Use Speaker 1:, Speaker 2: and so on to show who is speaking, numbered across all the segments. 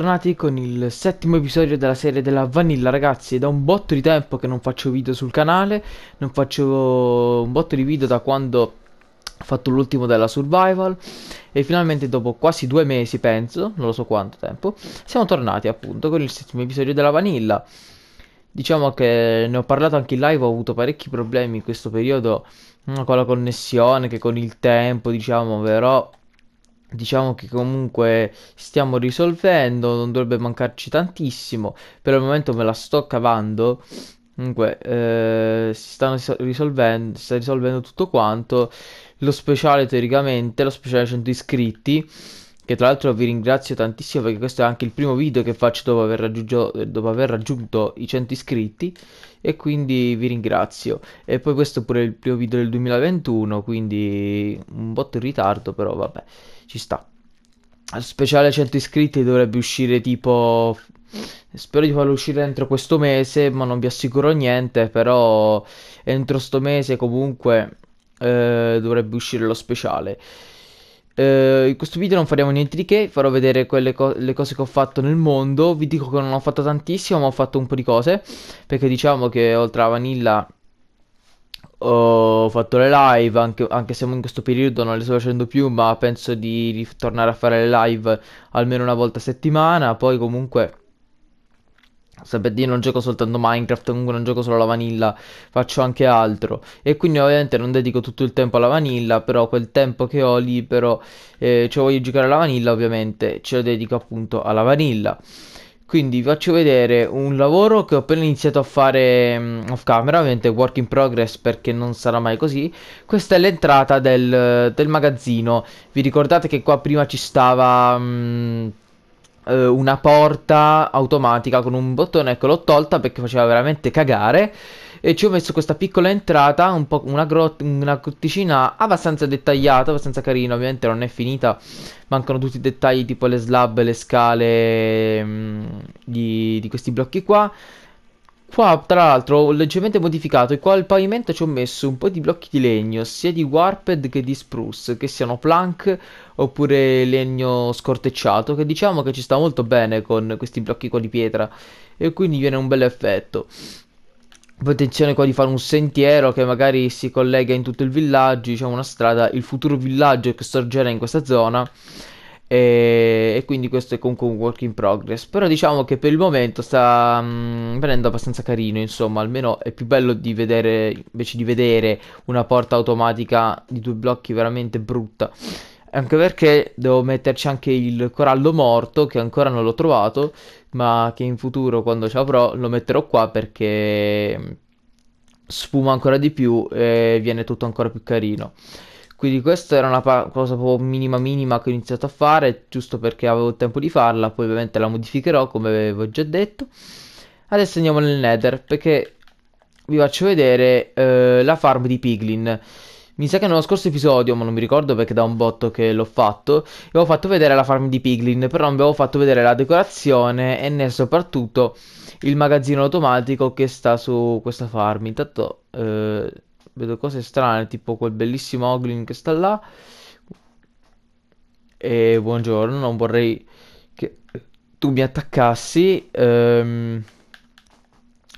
Speaker 1: Tornati con il settimo episodio della serie della Vanilla ragazzi, è da un botto di tempo che non faccio video sul canale, non faccio un botto di video da quando ho fatto l'ultimo della survival e finalmente dopo quasi due mesi penso, non lo so quanto tempo, siamo tornati appunto con il settimo episodio della Vanilla. Diciamo che ne ho parlato anche in live, ho avuto parecchi problemi in questo periodo mm, con la connessione, che con il tempo diciamo, però Diciamo che comunque stiamo risolvendo, non dovrebbe mancarci tantissimo, per il momento me la sto cavando, comunque eh, si stanno risolvendo, si sta risolvendo tutto quanto, lo speciale teoricamente, lo speciale 100 iscritti, che tra l'altro vi ringrazio tantissimo perché questo è anche il primo video che faccio dopo aver raggiunto, dopo aver raggiunto i 100 iscritti e quindi vi ringrazio e poi questo è pure il primo video del 2021 quindi un botto in ritardo però vabbè ci sta al speciale 100 iscritti dovrebbe uscire tipo Spero di farlo uscire entro questo mese, ma non vi assicuro niente, però entro sto mese comunque eh, dovrebbe uscire lo speciale eh, in questo video non faremo niente di che, farò vedere quelle co le cose che ho fatto nel mondo, vi dico che non ho fatto tantissimo ma ho fatto un po' di cose, perché diciamo che oltre a Vanilla ho fatto le live, anche, anche se in questo periodo non le sto facendo più, ma penso di tornare a fare le live almeno una volta a settimana, poi comunque Sapete io non gioco soltanto Minecraft, comunque non gioco solo la vanilla, faccio anche altro. E quindi ovviamente non dedico tutto il tempo alla vanilla, però quel tempo che ho libero, eh, cioè voglio giocare alla vanilla, ovviamente ce lo dedico appunto alla vanilla. Quindi vi faccio vedere un lavoro che ho appena iniziato a fare um, off camera, ovviamente work in progress perché non sarà mai così. Questa è l'entrata del, del magazzino. Vi ricordate che qua prima ci stava... Um, eh, una porta automatica con un bottone, ecco l'ho tolta perché faceva veramente cagare e ci ho messo questa piccola entrata, un una, grot- una corticina abbastanza dettagliata, abbastanza carina, ovviamente non è finita, mancano tutti i dettagli tipo le slab, le scale mh, mm, di, di questi blocchi qua. Qua tra l'altro ho leggermente modificato e qua al pavimento ci ho messo un po' di blocchi di legno, sia di warped che di spruce, che siano plank oppure legno scortecciato, che diciamo che ci sta molto bene con questi blocchi qua di pietra e quindi viene un bel effetto. Attenzione qua di fare un sentiero che magari si collega in tutto il villaggio, diciamo una strada, il futuro villaggio che sorgerà in questa zona e, e, quindi questo è comunque un work in progress. Però diciamo che per il momento sta mh, mm, venendo abbastanza carino, insomma, almeno è più bello di vedere, invece di vedere una porta automatica di due blocchi veramente brutta. Anche perché devo metterci anche il corallo morto che ancora non l'ho trovato, ma che in futuro quando ci avrò lo metterò qua perché sfuma ancora di più e viene tutto ancora più carino. Quindi questa era una pa- cosa proprio minima minima che ho iniziato a fare, giusto perché avevo tempo di farla, poi ovviamente la modificherò come avevo già detto. Adesso andiamo nel Nether perché vi faccio vedere eh, la farm di Piglin. Mi sa che nello scorso episodio, ma non mi ricordo perché da un botto che l'ho fatto, vi avevo fatto vedere la farm di Piglin, però non vi avevo fatto vedere la decorazione e né soprattutto il magazzino automatico che sta su questa farm. Intanto eh, vedo cose strane, tipo quel bellissimo Oglin che sta là. E buongiorno, non vorrei che tu mi attaccassi. Ehm,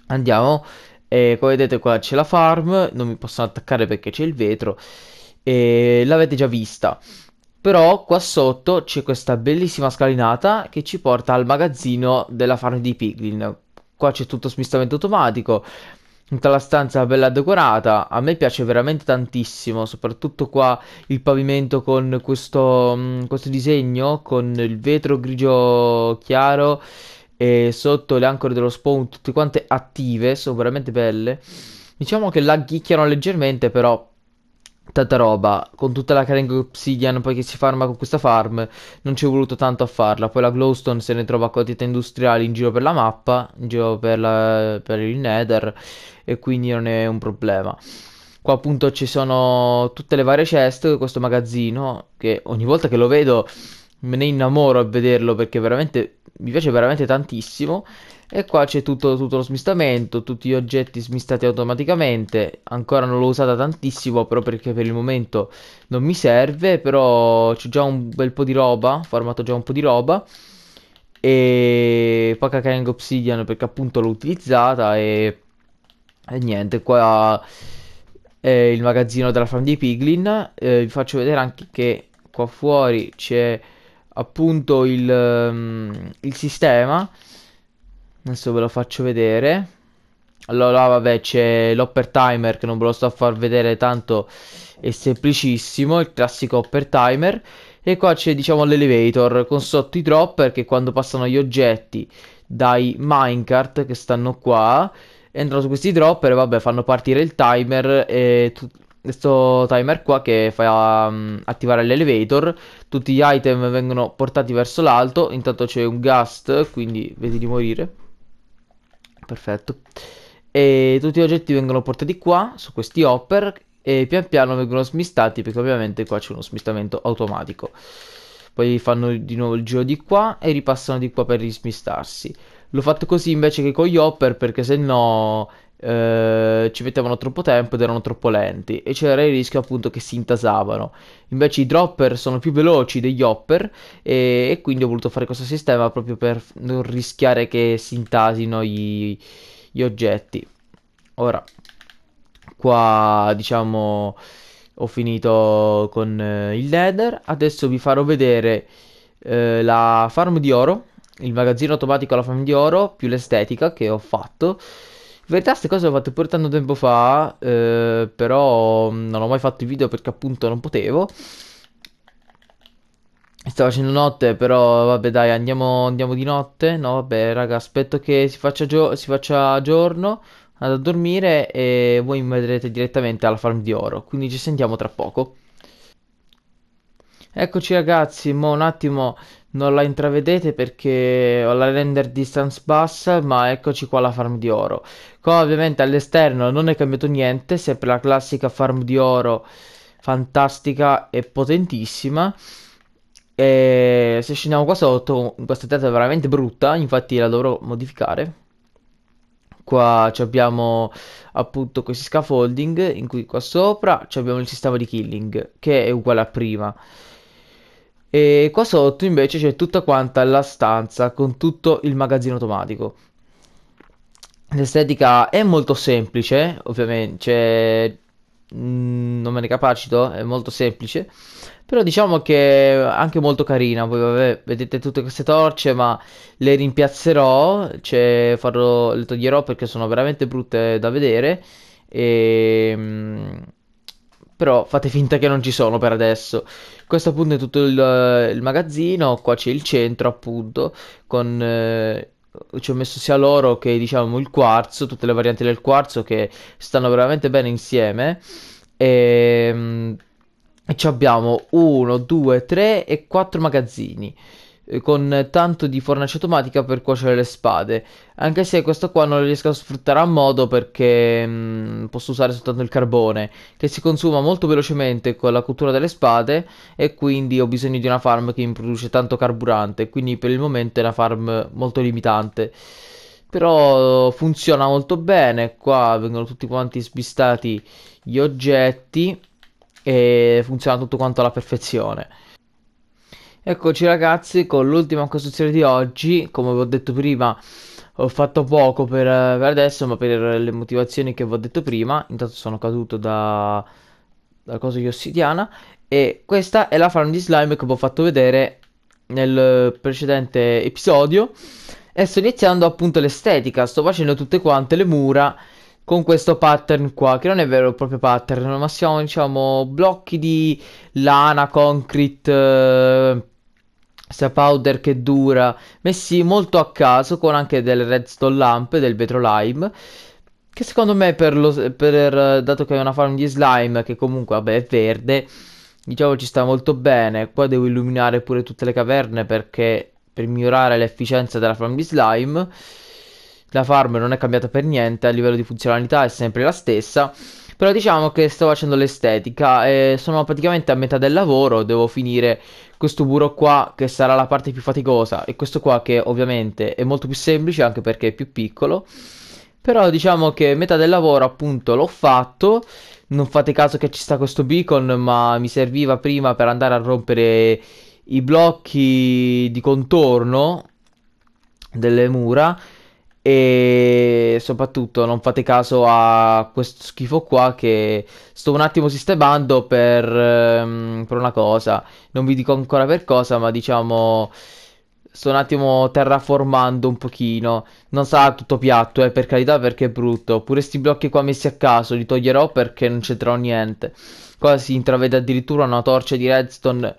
Speaker 1: andiamo. E come vedete qua c'è la farm, non mi possono attaccare perché c'è il vetro. E l'avete già vista. Però qua sotto c'è questa bellissima scalinata che ci porta al magazzino della farm di Piglin. Qua c'è tutto smistamento automatico tutta la stanza bella decorata. A me piace veramente tantissimo, soprattutto qua il pavimento con questo, mm, questo disegno, con il vetro grigio chiaro e sotto le ancore dello spawn tutte quante attive, sono veramente belle. Diciamo che laghicchiano leggermente, però tanta roba. Con tutta la carenza Obsidian poi che si farma con questa farm, non ci è voluto tanto a farla. Poi la Glowstone se ne trova a quantità industriali in giro per la mappa, in giro per, la, per il Nether, e quindi non è un problema. Qua appunto ci sono tutte le varie chest, questo magazzino, che ogni volta che lo vedo me ne innamoro a vederlo perché veramente mi piace veramente tantissimo. E qua c'è tutto, tutto, lo smistamento, tutti gli oggetti smistati automaticamente. Ancora non l'ho usata tantissimo, però perché per il momento non mi serve. Però c'è già un bel po' di roba, ho formato già un po' di roba. E poca Kang Obsidian perché appunto l'ho utilizzata e... e niente, qua è il magazzino della Farm di Piglin. Eh, vi faccio vedere anche che qua fuori c'è appunto il, ehm, il sistema. Adesso ve lo faccio vedere. Allora, vabbè, c'è l'upper Timer che non ve lo sto a far vedere tanto è semplicissimo, il classico Hopper Timer. E qua c'è, diciamo, l'elevator con sotto i dropper che quando passano gli oggetti dai minecart che stanno qua, entrano su questi dropper e vabbè, fanno partire il timer e tutto questo timer qua che fa um, attivare l'elevator, tutti gli item vengono portati verso l'alto, intanto c'è un gust, quindi vedi di morire. Perfetto. E tutti gli oggetti vengono portati qua, su questi hopper, e pian piano vengono smistati perché ovviamente qua c'è uno smistamento automatico. Poi fanno di nuovo il giro di qua e ripassano di qua per rismistarsi. L'ho fatto così invece che con gli hopper perché se no eh, ci mettevano troppo tempo ed erano troppo lenti e c'era il rischio appunto che si intasavano. Invece i dropper sono più veloci degli hopper e, e quindi ho voluto fare questo sistema proprio per non rischiare che si intasino gli, gli oggetti. Ora, qua diciamo ho finito con eh, il nether, adesso vi farò vedere eh, la farm di oro il magazzino automatico alla farm di oro più l'estetica che ho fatto verità queste cose le ho fatte pure tanto tempo fa, eh, però mm, non ho mai fatto i video perché appunto non potevo. Sta facendo notte, però vabbè dai, andiamo, andiamo, di notte. No, vabbè, raga, aspetto che si faccia, si faccia giorno, vado a dormire e voi mi vedrete direttamente alla farm di oro. Quindi ci sentiamo tra poco. Eccoci ragazzi, mo un attimo non la intravedete perché ho la render distance bassa, ma eccoci qua la farm di oro. Qua ovviamente all'esterno non è cambiato niente, sempre la classica farm di oro fantastica e potentissima. E se scendiamo qua sotto, questa testa è veramente brutta, infatti la dovrò modificare. Qua abbiamo appunto questi scaffolding, in cui qua sopra abbiamo il sistema di killing, che è uguale a prima. E qua sotto invece c'è tutta quanta la stanza con tutto il magazzino automatico. L'estetica è molto semplice, ovviamente, cioè, mm, non me ne capacito, è molto semplice, però diciamo che è anche molto carina. Voi vabbè, vedete tutte queste torce, ma le rimpiazzerò, cioè farò, le toglierò perché sono veramente brutte da vedere. E... Ehm, Mh, però fate finta che non ci sono per adesso. Questo appunto è tutto il, il magazzino, qua c'è il centro appunto, con eh, ci ho messo sia l'oro che diciamo il quarzo, tutte le varianti del quarzo che stanno veramente bene insieme. Ehm, e, e abbiamo 1, 2, 3 e 4 magazzini. Eh, con tanto di fornace automatica per cuocere le spade anche se questo qua non lo riesco a sfruttare a modo perché mh, mm, posso usare soltanto il carbone che si consuma molto velocemente con la cottura delle spade e quindi ho bisogno di una farm che mi produce tanto carburante quindi per il momento è una farm molto limitante però funziona molto bene qua vengono tutti quanti sbistati gli oggetti e funziona tutto quanto alla perfezione Eccoci ragazzi con l'ultima costruzione di oggi, come vi ho detto prima ho fatto poco per, per, adesso ma per le motivazioni che vi ho detto prima, intanto sono caduto da, dalla cosa di ossidiana e questa è la farm di slime che vi ho fatto vedere nel precedente episodio e sto iniziando appunto l'estetica, sto facendo tutte quante le mura con questo pattern qua, che non è vero il proprio pattern, ma siamo diciamo blocchi di lana, concrete... Eh sia powder che dura, messi molto a caso con anche delle redstone lamp, del vetro lime Che secondo me, per lo, per, dato che è una farm di slime, che comunque vabbè, è verde, diciamo ci sta molto bene. Qua devo illuminare pure tutte le caverne perché per migliorare l'efficienza della farm di slime. La farm non è cambiata per niente, a livello di funzionalità è sempre la stessa. Però diciamo che sto facendo l'estetica e sono praticamente a metà del lavoro, devo finire questo muro qua che sarà la parte più faticosa e questo qua che ovviamente è molto più semplice anche perché è più piccolo. Però diciamo che metà del lavoro appunto l'ho fatto, non fate caso che ci sta questo beacon ma mi serviva prima per andare a rompere i blocchi di contorno delle mura e soprattutto non fate caso a questo schifo qua che sto un attimo sistemando per, um, per una cosa. Non vi dico ancora per cosa, ma diciamo sto un attimo terraformando un pochino. Non sarà tutto piatto, eh, per carità, perché è brutto. Pure sti blocchi qua messi a caso li toglierò perché non c'entrerò niente. Qua si intravede addirittura una torcia di redstone.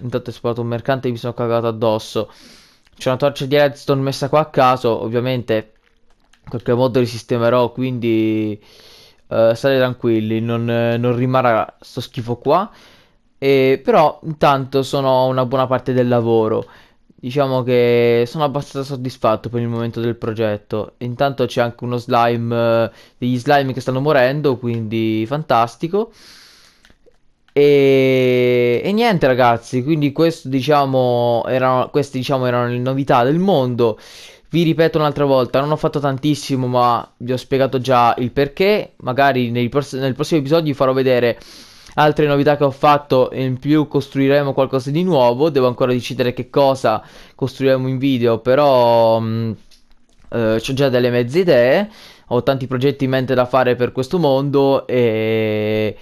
Speaker 1: Intanto è sparato un mercante e mi sono cagato addosso. C'è una torcia di redstone messa qua a caso, ovviamente in qualche modo risistemerò quindi uh, state tranquilli, non, eh, non, rimarrà sto schifo qua. E, però intanto sono una buona parte del lavoro. Diciamo che sono abbastanza soddisfatto per il momento del progetto. Intanto c'è anche uno slime, eh, degli slime che stanno morendo, quindi fantastico. E, e, niente ragazzi, quindi questo, diciamo, erano, queste diciamo erano le novità del mondo. Vi ripeto un'altra volta, non ho fatto tantissimo ma vi ho spiegato già il perché. Magari nel, nel prossimo episodio vi farò vedere altre novità che ho fatto e in più costruiremo qualcosa di nuovo. Devo ancora decidere che cosa costruiremo in video, però... Mh, mm, eh, ho già delle mezze idee, ho tanti progetti in mente da fare per questo mondo e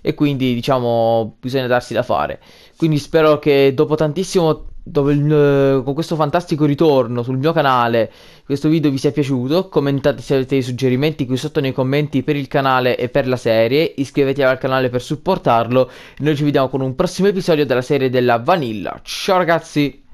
Speaker 1: e quindi diciamo bisogna darsi da fare. Quindi spero che dopo tantissimo dopo il, eh, con questo fantastico ritorno sul mio canale questo video vi sia piaciuto commentate se avete dei suggerimenti qui sotto nei commenti per il canale e per la serie iscrivetevi al canale per supportarlo noi ci vediamo con un prossimo episodio della serie della Vanilla ciao ragazzi